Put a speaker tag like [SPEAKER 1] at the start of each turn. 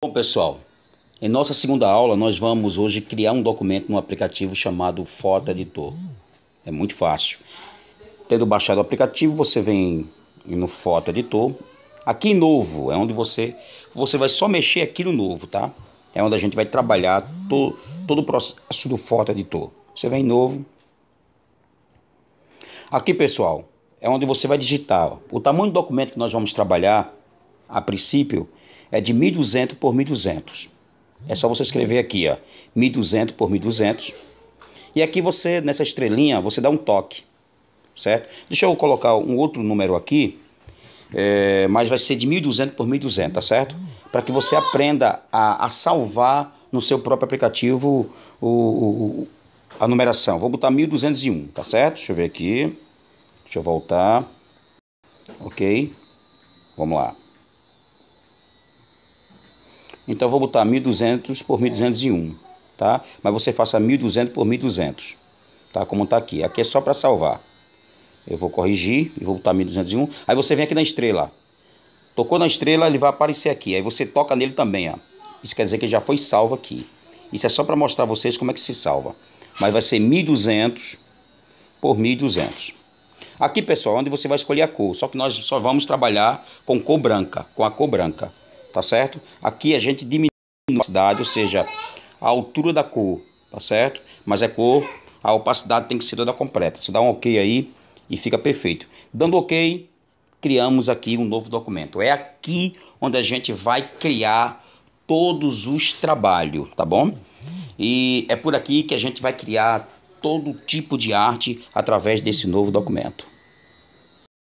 [SPEAKER 1] Bom, pessoal, em nossa segunda aula nós vamos hoje criar um documento no aplicativo chamado Foto Editor. É muito fácil. Tendo baixado o aplicativo, você vem no Foto Editor. Aqui novo é onde você você vai só mexer aqui no novo, tá? É onde a gente vai trabalhar to, todo o processo do Foto Editor. Você vem novo. Aqui, pessoal, é onde você vai digitar o tamanho do documento que nós vamos trabalhar a princípio é de 1.200 por 1.200. É só você escrever aqui, ó, 1.200 por 1.200. E aqui você, nessa estrelinha, você dá um toque, certo? Deixa eu colocar um outro número aqui, é, mas vai ser de 1.200 por 1.200, tá certo? Para que você aprenda a, a, salvar no seu próprio aplicativo o, o, a numeração. Vou botar 1.201, tá certo? Deixa eu ver aqui, deixa eu voltar, ok? Vamos lá. Então eu vou botar 1.200 por 1.201, tá? Mas você faça 1.200 por 1.200, tá? Como está aqui. Aqui é só para salvar. Eu vou corrigir e vou botar 1.201. Aí você vem aqui na estrela. Tocou na estrela, ele vai aparecer aqui. Aí você toca nele também, ó. Isso quer dizer que já foi salvo aqui. Isso é só para mostrar a vocês como é que se salva. Mas vai ser 1.200 por 1.200. Aqui, pessoal, é onde você vai escolher a cor. Só que nós só vamos trabalhar com cor branca, com a cor branca tá certo? Aqui a gente diminui a opacidade, ou seja, a altura da cor, tá certo? Mas é cor, a opacidade tem que ser toda completa. Você dá um ok aí e fica perfeito. Dando ok, criamos aqui um novo documento. É aqui onde a gente vai criar todos os trabalhos, tá bom? E é por aqui que a gente vai criar todo tipo de arte através desse novo documento.